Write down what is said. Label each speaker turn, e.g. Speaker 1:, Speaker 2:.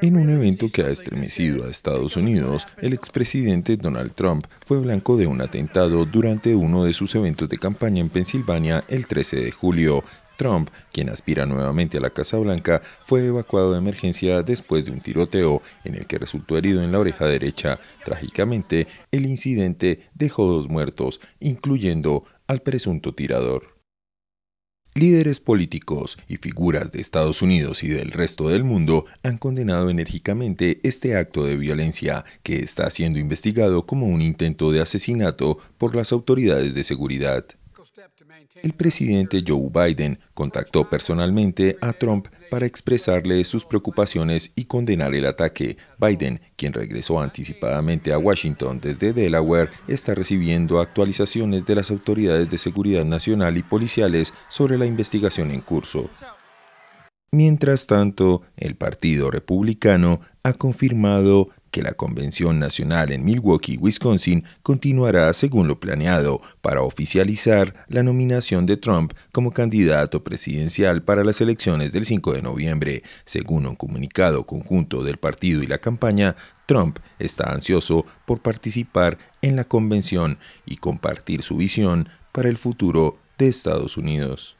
Speaker 1: En un evento que ha estremecido a Estados Unidos, el expresidente Donald Trump fue blanco de un atentado durante uno de sus eventos de campaña en Pensilvania el 13 de julio, Trump, quien aspira nuevamente a la Casa Blanca, fue evacuado de emergencia después de un tiroteo en el que resultó herido en la oreja derecha. Trágicamente, el incidente dejó dos muertos, incluyendo al presunto tirador. Líderes políticos y figuras de Estados Unidos y del resto del mundo han condenado enérgicamente este acto de violencia que está siendo investigado como un intento de asesinato por las autoridades de seguridad. El presidente Joe Biden contactó personalmente a Trump para expresarle sus preocupaciones y condenar el ataque. Biden, quien regresó anticipadamente a Washington desde Delaware, está recibiendo actualizaciones de las autoridades de seguridad nacional y policiales sobre la investigación en curso. Mientras tanto, el Partido Republicano ha confirmado que la Convención Nacional en Milwaukee, Wisconsin, continuará según lo planeado para oficializar la nominación de Trump como candidato presidencial para las elecciones del 5 de noviembre. Según un comunicado conjunto del partido y la campaña, Trump está ansioso por participar en la convención y compartir su visión para el futuro de Estados Unidos.